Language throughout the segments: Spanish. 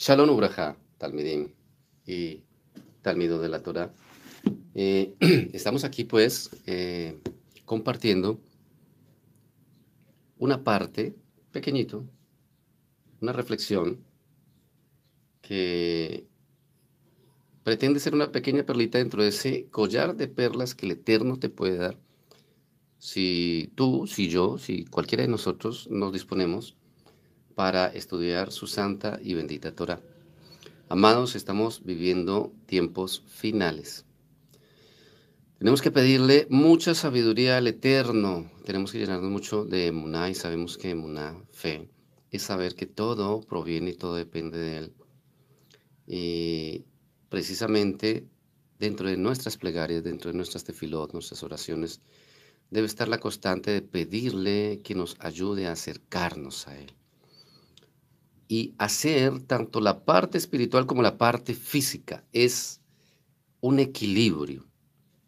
Shalom Ubraja, Talmidim y Talmido de la Torah. Eh, estamos aquí pues eh, compartiendo una parte, pequeñito, una reflexión que pretende ser una pequeña perlita dentro de ese collar de perlas que el Eterno te puede dar si tú, si yo, si cualquiera de nosotros nos disponemos para estudiar su santa y bendita Torah. Amados, estamos viviendo tiempos finales. Tenemos que pedirle mucha sabiduría al Eterno. Tenemos que llenarnos mucho de Muná y sabemos que emuná, fe, es saber que todo proviene y todo depende de Él. Y precisamente dentro de nuestras plegarias, dentro de nuestras tefilot, nuestras oraciones, debe estar la constante de pedirle que nos ayude a acercarnos a Él y hacer tanto la parte espiritual como la parte física. Es un equilibrio.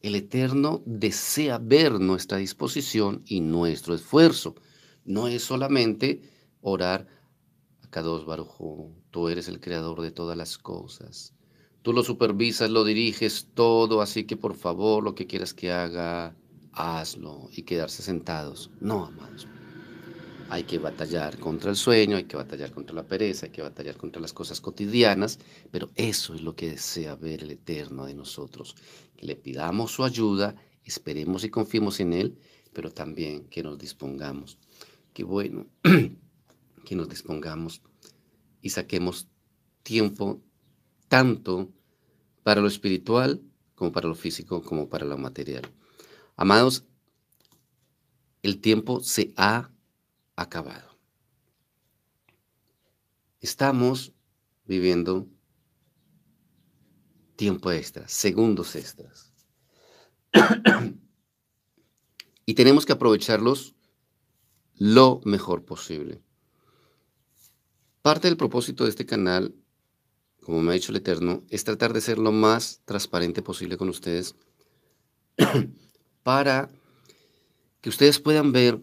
El Eterno desea ver nuestra disposición y nuestro esfuerzo. No es solamente orar a dos Barujo, tú eres el creador de todas las cosas. Tú lo supervisas, lo diriges todo, así que por favor, lo que quieras que haga, hazlo y quedarse sentados. No, amados hay que batallar contra el sueño, hay que batallar contra la pereza, hay que batallar contra las cosas cotidianas, pero eso es lo que desea ver el Eterno de nosotros, que le pidamos su ayuda, esperemos y confiemos en Él, pero también que nos dispongamos, qué bueno, que nos dispongamos y saquemos tiempo tanto para lo espiritual como para lo físico, como para lo material. Amados, el tiempo se ha acabado. Estamos viviendo tiempo extra, segundos extras. y tenemos que aprovecharlos lo mejor posible. Parte del propósito de este canal, como me ha dicho el Eterno, es tratar de ser lo más transparente posible con ustedes para que ustedes puedan ver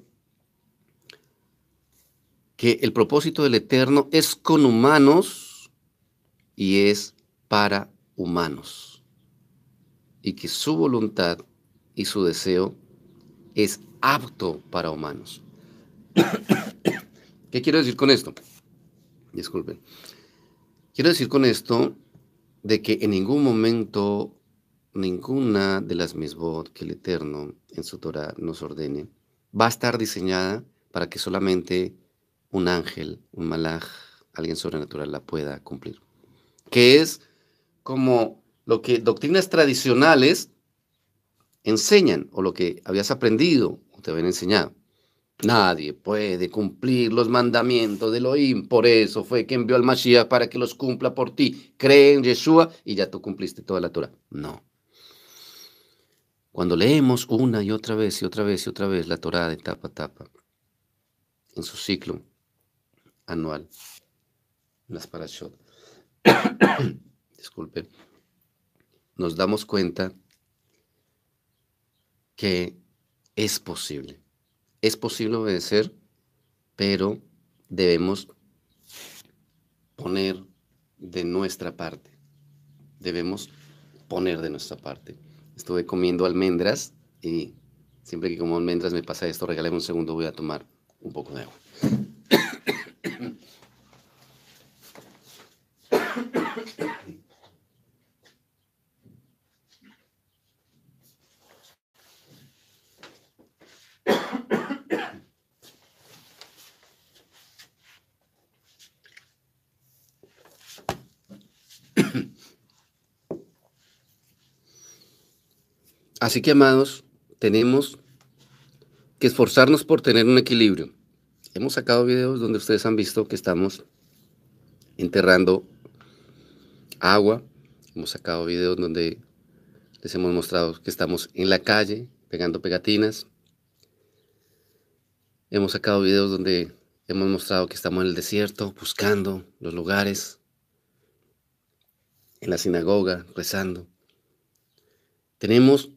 que el propósito del Eterno es con humanos y es para humanos. Y que su voluntad y su deseo es apto para humanos. ¿Qué quiero decir con esto? Disculpen. Quiero decir con esto de que en ningún momento ninguna de las misbod que el Eterno en su Torah nos ordene va a estar diseñada para que solamente un ángel, un malaj, alguien sobrenatural la pueda cumplir. Que es como lo que doctrinas tradicionales enseñan o lo que habías aprendido o te habían enseñado. Nadie puede cumplir los mandamientos de Elohim, por eso fue que envió al Mashiach para que los cumpla por ti. Cree en Yeshua y ya tú cumpliste toda la Torah. No. Cuando leemos una y otra vez y otra vez y otra vez la Torah de tapa a tapa, en su ciclo, anual. Las parashot. Disculpen. Nos damos cuenta que es posible. Es posible obedecer, pero debemos poner de nuestra parte. Debemos poner de nuestra parte. Estuve comiendo almendras y siempre que como almendras me pasa esto, regalé un segundo, voy a tomar un poco de agua. Así que, amados, tenemos que esforzarnos por tener un equilibrio. Hemos sacado videos donde ustedes han visto que estamos enterrando agua. Hemos sacado videos donde les hemos mostrado que estamos en la calle pegando pegatinas. Hemos sacado videos donde hemos mostrado que estamos en el desierto buscando los lugares, en la sinagoga rezando. Tenemos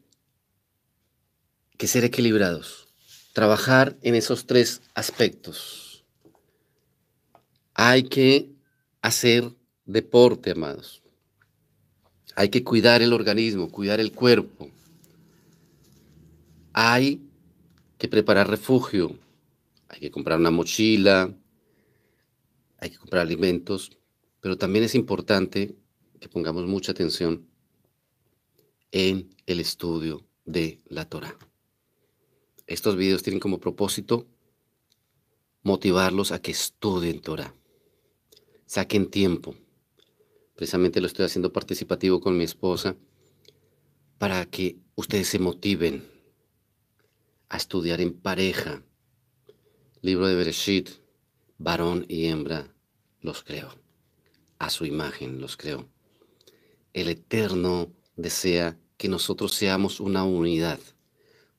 que ser equilibrados, trabajar en esos tres aspectos. Hay que hacer deporte, amados. Hay que cuidar el organismo, cuidar el cuerpo. Hay que preparar refugio. Hay que comprar una mochila. Hay que comprar alimentos. Pero también es importante que pongamos mucha atención en el estudio de la Torah. Estos videos tienen como propósito motivarlos a que estudien Torah, saquen tiempo. Precisamente lo estoy haciendo participativo con mi esposa para que ustedes se motiven a estudiar en pareja. Libro de Bereshit, varón y hembra los creo. A su imagen los creo. El Eterno desea que nosotros seamos una unidad,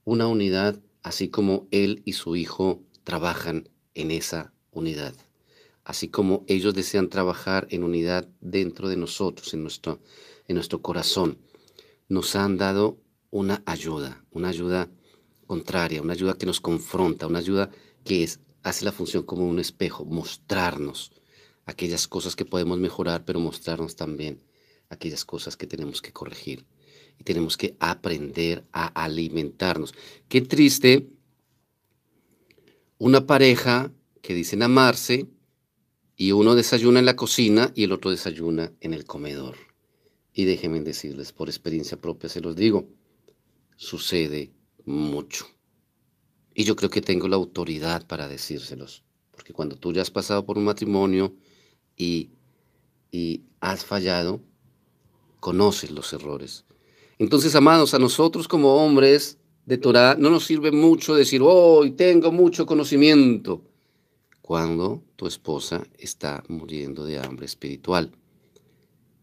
una unidad así como él y su hijo trabajan en esa unidad, así como ellos desean trabajar en unidad dentro de nosotros, en nuestro, en nuestro corazón, nos han dado una ayuda, una ayuda contraria, una ayuda que nos confronta, una ayuda que hace la función como un espejo, mostrarnos aquellas cosas que podemos mejorar, pero mostrarnos también aquellas cosas que tenemos que corregir tenemos que aprender a alimentarnos. Qué triste una pareja que dicen amarse y uno desayuna en la cocina y el otro desayuna en el comedor. Y déjenme decirles, por experiencia propia se los digo, sucede mucho. Y yo creo que tengo la autoridad para decírselos, porque cuando tú ya has pasado por un matrimonio y, y has fallado, conoces los errores entonces, amados, a nosotros como hombres de Torah no nos sirve mucho decir, hoy tengo mucho conocimiento, cuando tu esposa está muriendo de hambre espiritual,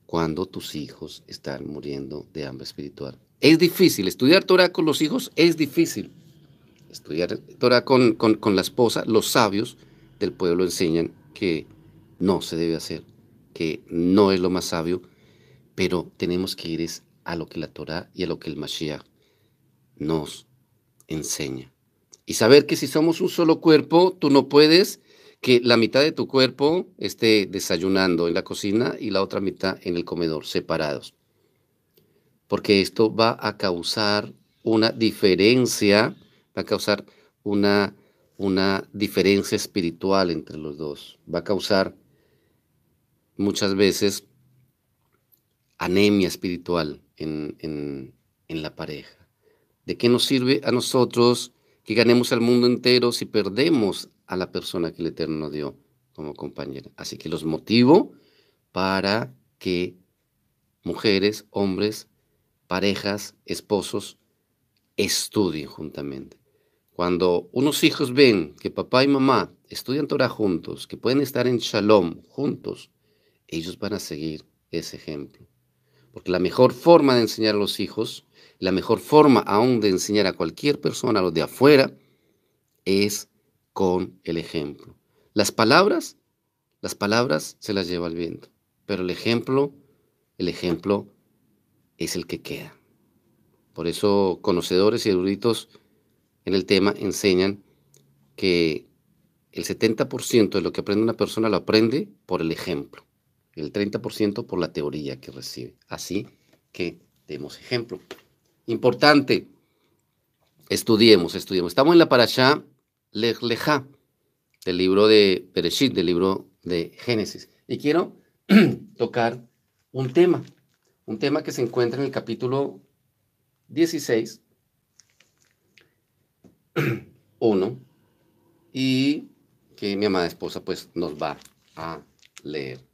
cuando tus hijos están muriendo de hambre espiritual. Es difícil, estudiar Torah con los hijos es difícil. Estudiar Torah con, la esposa, los sabios del pueblo enseñan que no se debe hacer, que no es lo más sabio, pero tenemos que ir a lo que la Torah y a lo que el Mashiach nos enseña. Y saber que si somos un solo cuerpo, tú no puedes que la mitad de tu cuerpo esté desayunando en la cocina y la otra mitad en el comedor, separados. Porque esto va a causar una diferencia, va a causar una, una diferencia espiritual entre los dos, va a causar muchas veces anemia espiritual en, la pareja. ¿De qué nos sirve a nosotros que ganemos al mundo entero si perdemos a la persona que el Eterno dio como compañera? Así que los motivo para que mujeres, hombres, parejas, esposos, estudien juntamente. Cuando unos hijos ven que papá y mamá estudian Torah juntos, que pueden estar en Shalom juntos, ellos van a seguir ese ejemplo. Porque la mejor forma de enseñar a los hijos, la mejor forma aún de enseñar a cualquier persona, a los de afuera, es con el ejemplo. Las palabras, las palabras se las lleva el viento, pero el ejemplo, el ejemplo es el que queda. Por eso conocedores y eruditos en el tema enseñan que el 70% de lo que aprende una persona lo aprende por el ejemplo el 30% por la teoría que recibe. Así que demos ejemplo. Importante, estudiemos, estudiemos. Estamos en la parasha Lech Lejá, del libro de Pereshit, del libro de Génesis. Y quiero tocar un tema, un tema que se encuentra en el capítulo 16, 1, y que mi amada esposa pues nos va a leer.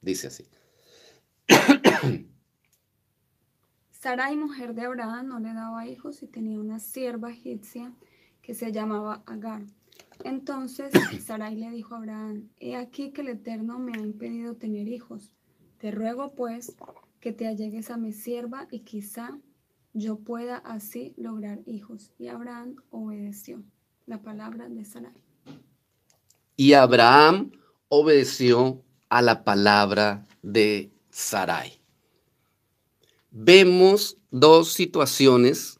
Dice así. Sarai, mujer de Abraham, no le daba hijos y tenía una sierva egipcia que se llamaba Agar. Entonces Sarai le dijo a Abraham, he aquí que el Eterno me ha impedido tener hijos. Te ruego pues que te allegues a mi sierva y quizá yo pueda así lograr hijos. Y Abraham obedeció la palabra de Sarai. Y Abraham obedeció a la palabra de Sarai. Vemos dos situaciones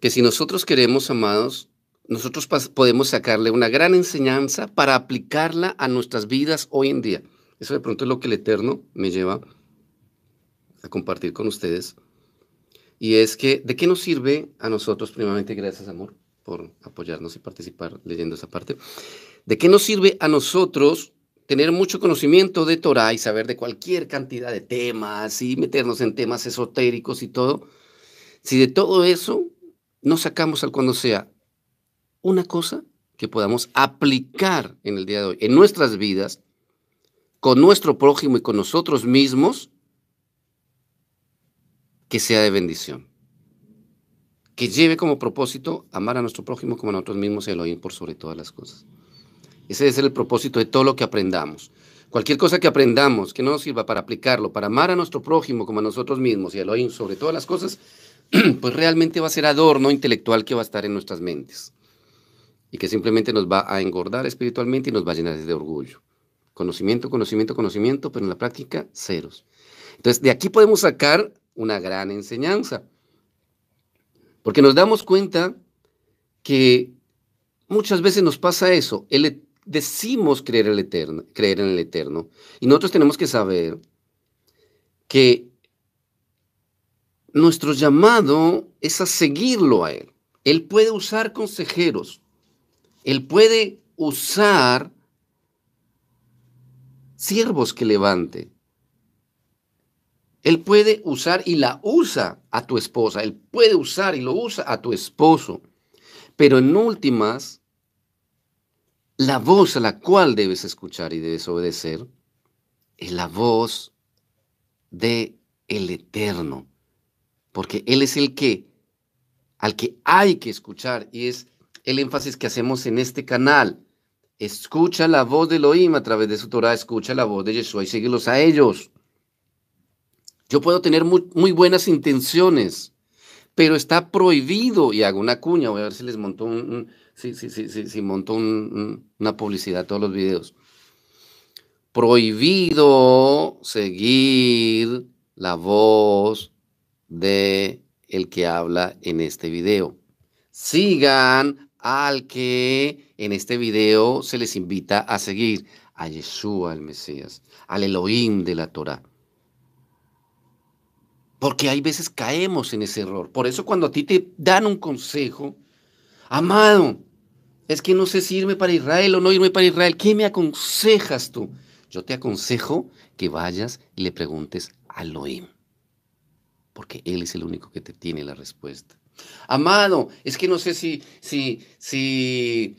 que si nosotros queremos, amados, nosotros podemos sacarle una gran enseñanza para aplicarla a nuestras vidas hoy en día. Eso de pronto es lo que el Eterno me lleva a compartir con ustedes. Y es que, ¿de qué nos sirve a nosotros, primeramente, gracias, amor, por apoyarnos y participar leyendo esa parte? ¿De qué nos sirve a nosotros tener mucho conocimiento de Torah y saber de cualquier cantidad de temas y meternos en temas esotéricos y todo, si de todo eso no sacamos al cuando sea una cosa que podamos aplicar en el día de hoy, en nuestras vidas, con nuestro prójimo y con nosotros mismos, que sea de bendición. Que lleve como propósito amar a nuestro prójimo como a nosotros mismos y oír por sobre todas las cosas. Ese es el propósito de todo lo que aprendamos. Cualquier cosa que aprendamos que no nos sirva para aplicarlo, para amar a nuestro prójimo como a nosotros mismos y a Elohim sobre todas las cosas, pues realmente va a ser adorno intelectual que va a estar en nuestras mentes y que simplemente nos va a engordar espiritualmente y nos va a llenar de orgullo. Conocimiento, conocimiento, conocimiento, pero en la práctica ceros. Entonces, de aquí podemos sacar una gran enseñanza, porque nos damos cuenta que muchas veces nos pasa eso. El, decimos creer, eterno, creer en el eterno. Y nosotros tenemos que saber que nuestro llamado es a seguirlo a Él. Él puede usar consejeros. Él puede usar siervos que levante. Él puede usar y la usa a tu esposa. Él puede usar y lo usa a tu esposo. Pero en últimas, la voz a la cual debes escuchar y debes obedecer es la voz de el Eterno, porque él es el que al que hay que escuchar y es el énfasis que hacemos en este canal. Escucha la voz de Elohim a través de su Torah, escucha la voz de Yeshua y síguelos a ellos. Yo puedo tener muy, buenas intenciones, pero está prohibido, y hago una cuña, voy a ver si les monto un, sí, sí, sí, sí, monto una publicidad todos los videos. Prohibido seguir la voz de el que habla en este video. Sigan al que en este video se les invita a seguir, a Yeshua al Mesías, al Elohim de la Torah. Porque hay veces caemos en ese error. Por eso cuando a ti te dan un consejo, amado, es que no sé si irme para Israel o no irme para Israel. ¿Qué me aconsejas tú? Yo te aconsejo que vayas y le preguntes a Elohim, porque Él es el único que te tiene la respuesta. Amado, es que no sé si, si, si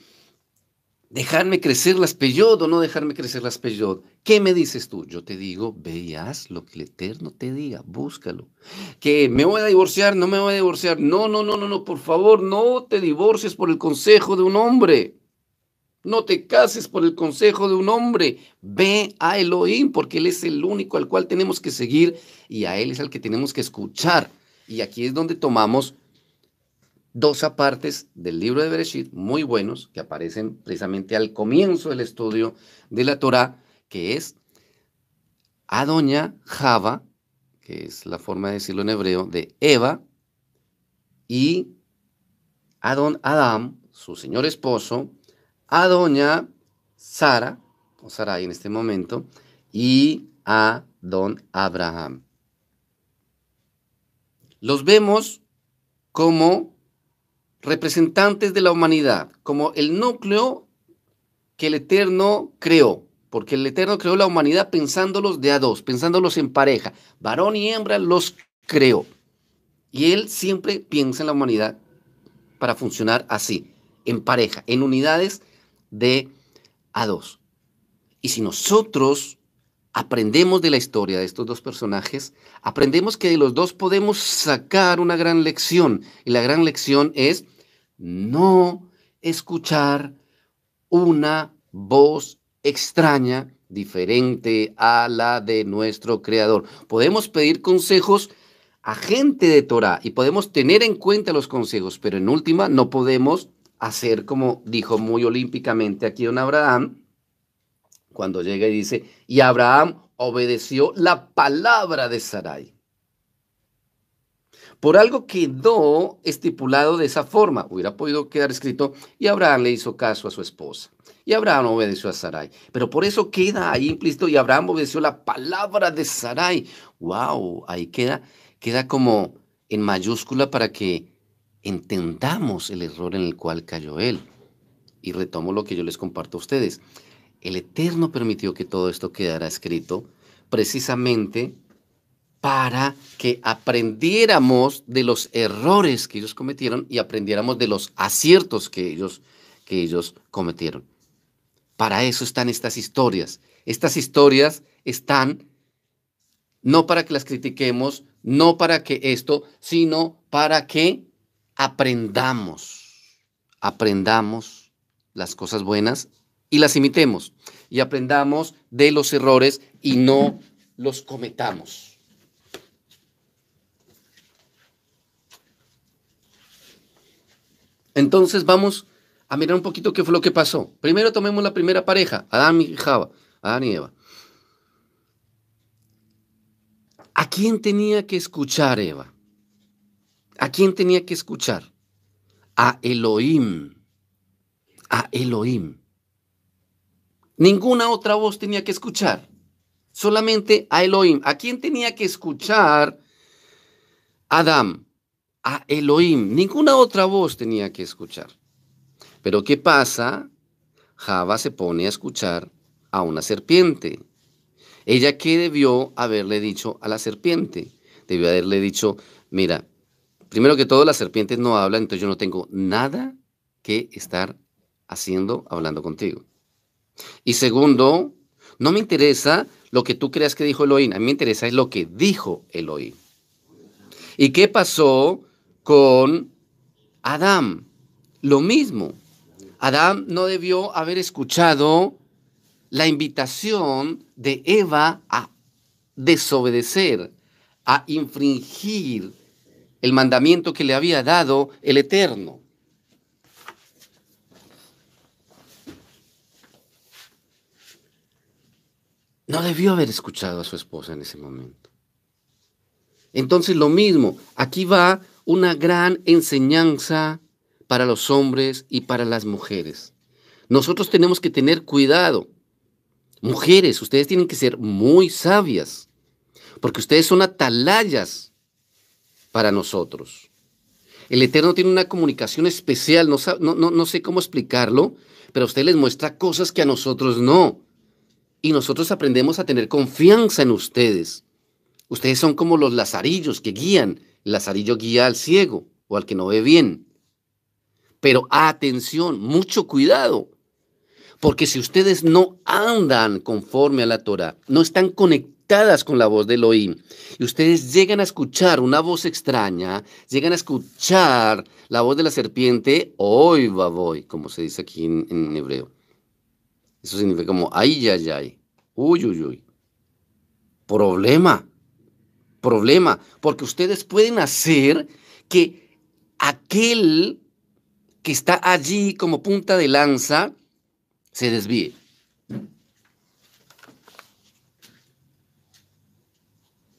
dejarme crecer las peyot o no dejarme crecer las peyot. ¿Qué me dices tú? Yo te digo, ve y haz lo que el Eterno te diga, búscalo. Que me voy a divorciar, no me voy a divorciar. No, no, no, no, no, por favor, no te divorcies por el consejo de un hombre. No te cases por el consejo de un hombre. Ve a Elohim, porque Él es el único al cual tenemos que seguir y a Él es al que tenemos que escuchar. Y aquí es donde tomamos dos apartes del libro de Bereshit muy buenos que aparecen precisamente al comienzo del estudio de la Torá, que es Doña Java, que es la forma de decirlo en hebreo, de Eva, y Don Adán, su señor esposo, Doña Sara, o Sarai en este momento, y a Don Abraham. Los vemos como representantes de la humanidad, como el núcleo que el Eterno creó, porque el Eterno creó la humanidad pensándolos de a dos, pensándolos en pareja, varón y hembra los creó. Y Él siempre piensa en la humanidad para funcionar así, en pareja, en unidades de a dos. Y si nosotros aprendemos de la historia de estos dos personajes, aprendemos que de los dos podemos sacar una gran lección. Y la gran lección es no escuchar una voz extraña, diferente a la de nuestro Creador. Podemos pedir consejos a gente de Torah y podemos tener en cuenta los consejos, pero en última no podemos hacer como dijo muy olímpicamente aquí don Abraham, cuando llega y dice, y Abraham obedeció la palabra de Sarai. Por algo quedó estipulado de esa forma. Hubiera podido quedar escrito, y Abraham le hizo caso a su esposa. Y Abraham obedeció a Sarai. Pero por eso queda ahí implícito, y Abraham obedeció la palabra de Sarai. ¡Wow! Ahí queda, queda como en mayúscula para que entendamos el error en el cual cayó él. Y retomo lo que yo les comparto a ustedes. El Eterno permitió que todo esto quedara escrito precisamente para que aprendiéramos de los errores que ellos cometieron y aprendiéramos de los aciertos que ellos, que ellos cometieron. Para eso están estas historias. Estas historias están no para que las critiquemos, no para que esto, sino para que aprendamos, aprendamos las cosas buenas y las imitemos y aprendamos de los errores y no los cometamos. Entonces vamos a mirar un poquito qué fue lo que pasó. Primero tomemos la primera pareja, Adán y Java, Adán y Eva. ¿A quién tenía que escuchar Eva? ¿A quién tenía que escuchar? A Elohim. A Elohim. Ninguna otra voz tenía que escuchar. Solamente a Elohim. ¿A quién tenía que escuchar Adam. A Elohim. Ninguna otra voz tenía que escuchar. Pero ¿qué pasa? Java se pone a escuchar a una serpiente. Ella qué debió haberle dicho a la serpiente? Debió haberle dicho, mira, primero que todo las serpientes no hablan, entonces yo no tengo nada que estar haciendo hablando contigo. Y segundo, no me interesa lo que tú creas que dijo Elohim, a mí me interesa es lo que dijo Elohim. ¿Y qué pasó con Adán? Lo mismo. Adán no debió haber escuchado la invitación de Eva a desobedecer, a infringir el mandamiento que le había dado el Eterno. No debió haber escuchado a su esposa en ese momento. Entonces lo mismo, aquí va una gran enseñanza para los hombres y para las mujeres. Nosotros tenemos que tener cuidado. Mujeres, ustedes tienen que ser muy sabias, porque ustedes son atalayas para nosotros. El Eterno tiene una comunicación especial, no, sé cómo explicarlo, pero a usted les muestra cosas que a nosotros no y nosotros aprendemos a tener confianza en ustedes. Ustedes son como los lazarillos que guían. El lazarillo guía al ciego o al que no ve bien. Pero atención, mucho cuidado, porque si ustedes no andan conforme a la Torah, no están conectadas con la voz de Elohim, y ustedes llegan a escuchar una voz extraña, llegan a escuchar la voz de la serpiente, hoy va voy, como se dice aquí en hebreo eso significa como ay, ay, ay, uy, uy, uy. Problema, problema, porque ustedes pueden hacer que aquel que está allí como punta de lanza se desvíe.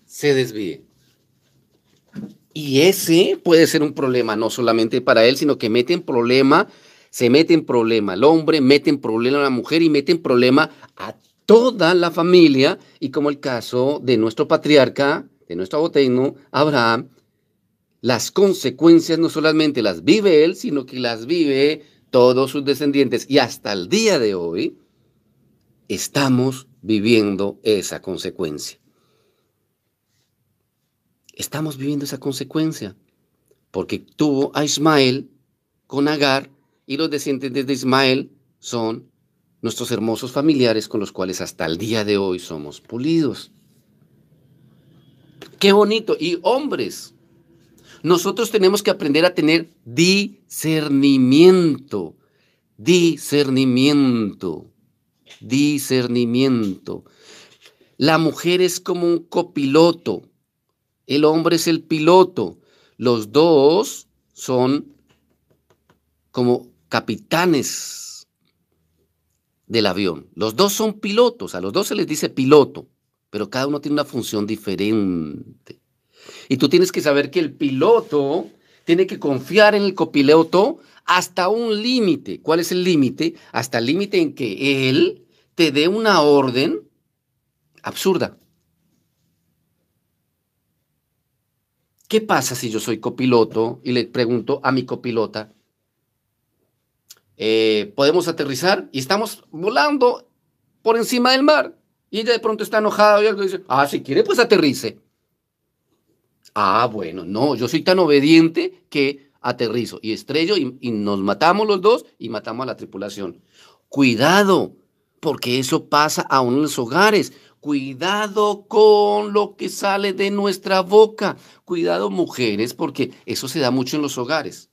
Se desvíe. Y ese puede ser un problema, no solamente para él, sino que mete en problema se mete en problema al hombre, mete en problema a la mujer y mete en problema a toda la familia. Y como el caso de nuestro patriarca, de nuestro aboteino, Abraham, las consecuencias no solamente las vive él, sino que las vive todos sus descendientes. Y hasta el día de hoy estamos viviendo esa consecuencia. Estamos viviendo esa consecuencia. Porque tuvo a Ismael con Agar y los descendientes de Ismael son nuestros hermosos familiares con los cuales hasta el día de hoy somos pulidos. Qué bonito. Y hombres, nosotros tenemos que aprender a tener discernimiento, discernimiento, discernimiento. La mujer es como un copiloto, el hombre es el piloto. Los dos son como capitanes del avión. Los dos son pilotos, a los dos se les dice piloto, pero cada uno tiene una función diferente. Y tú tienes que saber que el piloto tiene que confiar en el copiloto hasta un límite. ¿Cuál es el límite? Hasta el límite en que él te dé una orden absurda. ¿Qué pasa si yo soy copiloto y le pregunto a mi copilota, eh, podemos aterrizar y estamos volando por encima del mar. Y ella de pronto está enojada y algo dice, ah, si quiere, pues aterrice. Ah, bueno, no, yo soy tan obediente que aterrizo y estrello y, y nos matamos los dos y matamos a la tripulación. Cuidado, porque eso pasa aún en los hogares. Cuidado con lo que sale de nuestra boca. Cuidado mujeres, porque eso se da mucho en los hogares.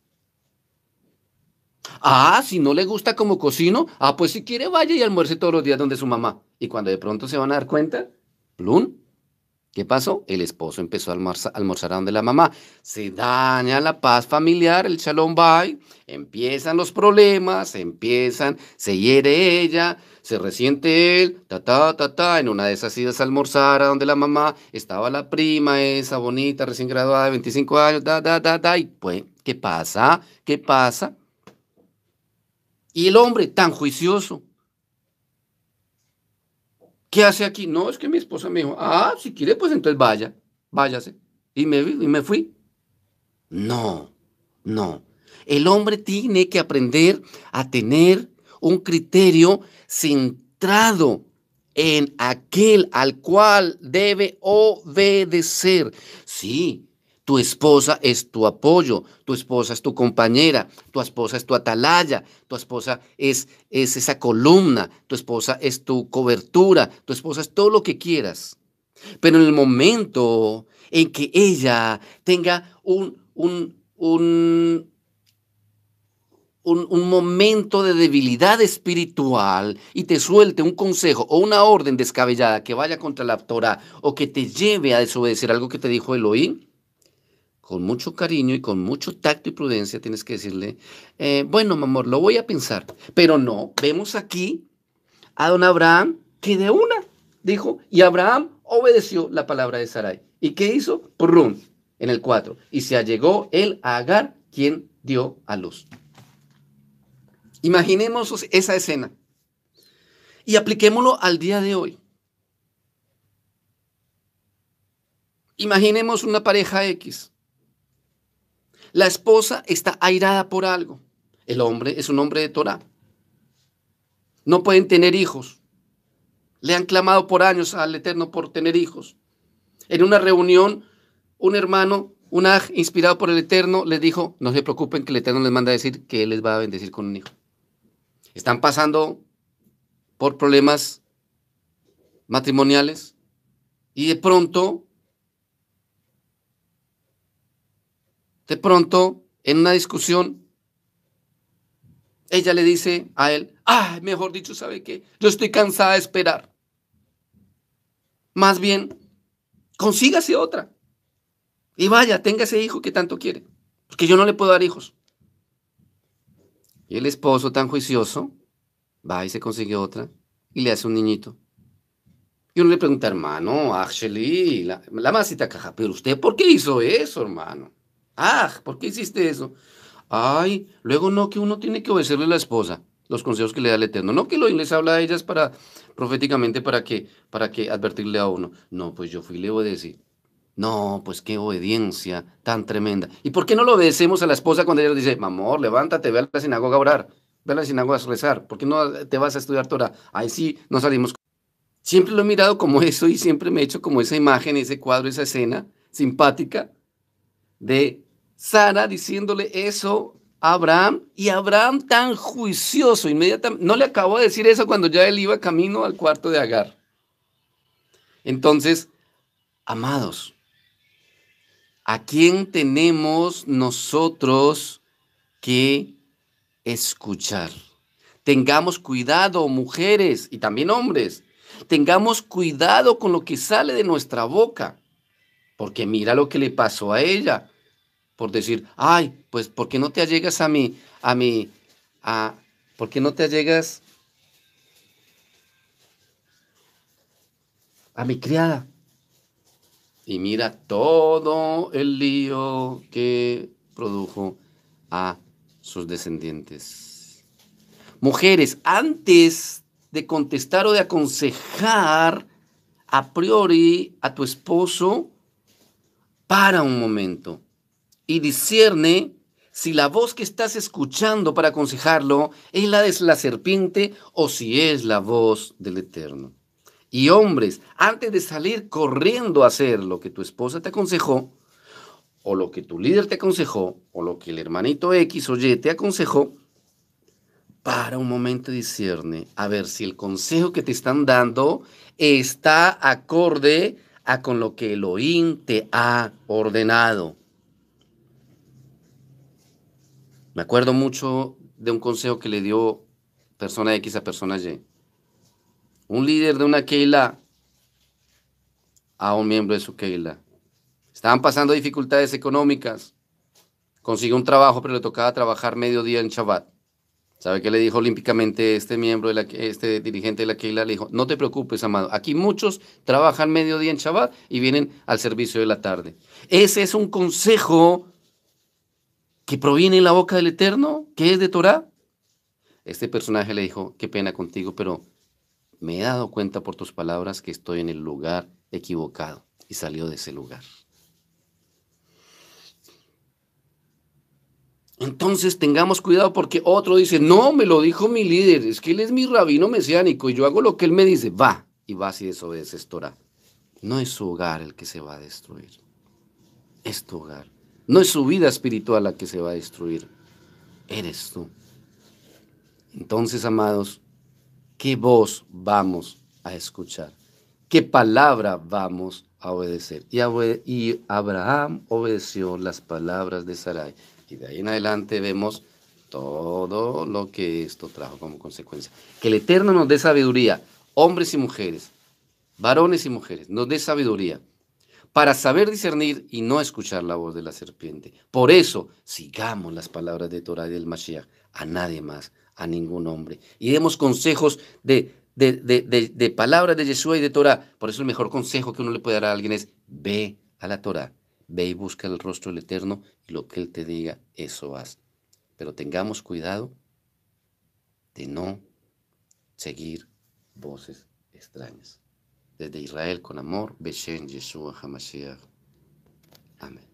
Ah, si no le gusta como cocino, ah, pues si quiere vaya y almuerce todos los días donde su mamá. Y cuando de pronto se van a dar cuenta, plum, ¿qué pasó? El esposo empezó a almorzar, donde la mamá. Se daña la paz familiar, el shalom bye, empiezan los problemas, empiezan, se hiere ella, se resiente él, ta, ta, ta, ta, en una de esas idas a almorzar donde la mamá estaba la prima esa bonita, recién graduada de 25 años, da, da, da, da. y pues, ¿qué pasa? ¿Qué pasa? Y el hombre tan juicioso. ¿Qué hace aquí? No, es que mi esposa me dijo, ah, si quiere, pues entonces vaya, váyase. Y me, y me fui. No, no. El hombre tiene que aprender a tener un criterio centrado en aquel al cual debe obedecer. Sí, tu esposa es tu apoyo, tu esposa es tu compañera, tu esposa es tu atalaya, tu esposa es, es esa columna, tu esposa es tu cobertura, tu esposa es todo lo que quieras. Pero en el momento en que ella tenga un, un, un, un, un, momento de debilidad espiritual y te suelte un consejo o una orden descabellada que vaya contra la Torah o que te lleve a desobedecer algo que te dijo Elohim, con mucho cariño y con mucho tacto y prudencia tienes que decirle, eh, bueno, mi amor, lo voy a pensar. Pero no, vemos aquí a don Abraham que de una dijo, y Abraham obedeció la palabra de Sarai. ¿Y qué hizo? Prum, en el 4. Y se allegó él a Agar, quien dio a luz. Imaginemos esa escena y apliquémoslo al día de hoy. Imaginemos una pareja X la esposa está airada por algo. El hombre es un hombre de Torah. No pueden tener hijos. Le han clamado por años al Eterno por tener hijos. En una reunión, un hermano, un aj inspirado por el Eterno, le dijo, no se preocupen que el Eterno les manda a decir que Él les va a bendecir con un hijo. Están pasando por problemas matrimoniales y de pronto De pronto, en una discusión, ella le dice a él, "Ay, mejor dicho, ¿sabe qué? Yo estoy cansada de esperar. Más bien, consígase otra. Y vaya, tenga ese hijo que tanto quiere. Porque yo no le puedo dar hijos. Y el esposo tan juicioso va y se consigue otra y le hace un niñito. Y uno le pregunta, hermano, Ashley, la, la masita caja, pero usted, ¿por qué hizo eso, hermano? Ah, ¿por qué hiciste eso? Ay, luego no, que uno tiene que obedecerle a la esposa, los consejos que le da el Eterno. No que lo les habla a ellas para, proféticamente, para que, para que advertirle a uno. No, pues yo fui y le obedecí. No, pues qué obediencia tan tremenda. ¿Y por qué no lo obedecemos a la esposa cuando ella le dice, amor levántate, ve a la sinagoga a orar, ve a la sinagoga a rezar, ¿por qué no te vas a estudiar Torah? Ahí sí, no salimos. Siempre lo he mirado como eso y siempre me he hecho como esa imagen, ese cuadro, esa escena simpática de Sara diciéndole eso a Abraham y Abraham tan juicioso inmediatamente, no le acabo de decir eso cuando ya él iba camino al cuarto de Agar. Entonces, amados, ¿a quién tenemos nosotros que escuchar? Tengamos cuidado, mujeres y también hombres. Tengamos cuidado con lo que sale de nuestra boca, porque mira lo que le pasó a ella por decir, ay, pues ¿por qué no te allegas a mi, a mí, a, ¿por qué no te allegas a mi criada? Y mira todo el lío que produjo a sus descendientes. Mujeres, antes de contestar o de aconsejar a priori a tu esposo, para un momento y discierne si la voz que estás escuchando para aconsejarlo es la de la serpiente o si es la voz del Eterno. Y hombres, antes de salir corriendo a hacer lo que tu esposa te aconsejó, o lo que tu líder te aconsejó, o lo que el hermanito X o Y te aconsejó, para un momento disierne a ver si el consejo que te están dando está acorde a con lo que Elohim te ha ordenado. Me acuerdo mucho de un consejo que le dio persona X a persona Y. Un líder de una Keila a un miembro de su Keila. Estaban pasando dificultades económicas. Consiguió un trabajo, pero le tocaba trabajar mediodía en Shabbat. ¿Sabe qué le dijo olímpicamente este miembro, de la, este dirigente de la Keila? Le dijo, no te preocupes, amado. Aquí muchos trabajan mediodía en Shabbat y vienen al servicio de la tarde. Ese es un consejo que proviene de la boca del Eterno, que es de Torá. Este personaje le dijo, qué pena contigo, pero me he dado cuenta por tus palabras que estoy en el lugar equivocado. Y salió de ese lugar. Entonces tengamos cuidado porque otro dice, no, me lo dijo mi líder, es que él es mi rabino mesiánico y yo hago lo que él me dice, va, y vas y desobedeces Torah. No es su hogar el que se va a destruir, es tu hogar. No es su vida espiritual la que se va a destruir, eres tú. Entonces, amados, ¿qué voz vamos a escuchar? ¿Qué palabra vamos a obedecer? Y, Abraham obedeció las palabras de Sarai. Y de ahí en adelante vemos todo lo que esto trajo como consecuencia. Que el Eterno nos dé sabiduría, hombres y mujeres, varones y mujeres, nos dé sabiduría para saber discernir y no escuchar la voz de la serpiente. Por eso, sigamos las palabras de Torah y del Mashiach, a nadie más, a ningún hombre. Y demos consejos de, de, palabras de Yeshua y de Torah. Por eso el mejor consejo que uno le puede dar a alguien es, ve a la Torah, ve y busca el rostro del Eterno y lo que Él te diga, eso haz. Pero tengamos cuidado de no seguir voces extrañas. desde Israel con amor, Jésus Yeshua HaMashiach. Amen.